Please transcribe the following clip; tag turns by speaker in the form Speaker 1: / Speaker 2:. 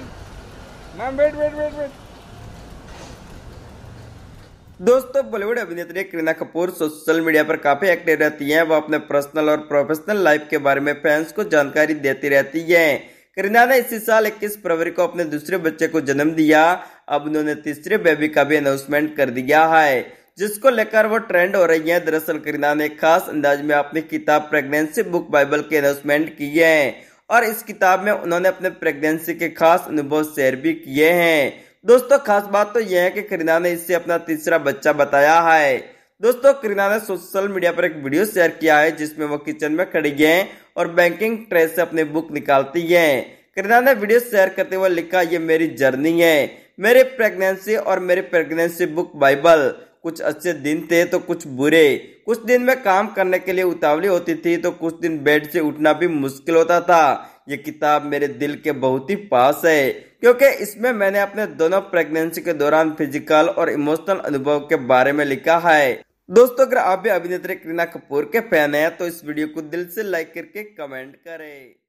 Speaker 1: ma'am wait wait wait wait दोस्तों Bollywood अभिनेत्री Kareena Kapoor social media पर काफी एक्टिव रहती हैं वो अपने पर्सनल और प्रोफेशनल लाइफ के बारे में फैंस को जानकारी देती रहती हैं करीना ने इसी साल 21 फरवरी को अपने दूसरे बच्चे को जन्म दिया अब उन्होंने तीसरे बेबी का भी अनाउंसमेंट कर दिया है जिसको लेकर वो ट्रेंड हो रही है दरअसल करीना ने खास अंदाज में अपनी किताब प्रेगनेंसी बुक बाइबल के अनाउंसमेंट की है और इस किताब में उन्होंने अपने प्रेगनेंसी के खास अनुभव शेयर भी किए हैं दोस्तों खास बात तो यह है कि करीना ने इससे अपना तीसरा बच्चा बताया है दोस्तों करीना ने सोशल मीडिया पर एक वीडियो शेयर किया है जिसमें वो किचन में खड़ी है और बैंकिंग ट्रे से अपनी बुक निकालती है करीना ने वीडियो शेयर करते हुए लिखा ये मेरी जर्नी है मेरी प्रेगनेंसी और मेरी प्रेगनेंसी बुक बाइबल कुछ अच्छे दिन थे तो कुछ बुरे कुछ दिन में काम करने के लिए उतावली होती थी तो कुछ दिन बेड से उठना भी मुश्किल होता था ये किताब मेरे दिल के बहुत ही पास है क्योंकि इसमें मैंने अपने दोनों प्रेगनेंसी के दौरान फिजिकल और इमोशनल अनुभव के बारे में लिखा है दोस्तों अगर आप भी अभिनेत्री करीना कपूर के फैन हैं तो इस वीडियो को दिल से लाइक करके कमेंट करें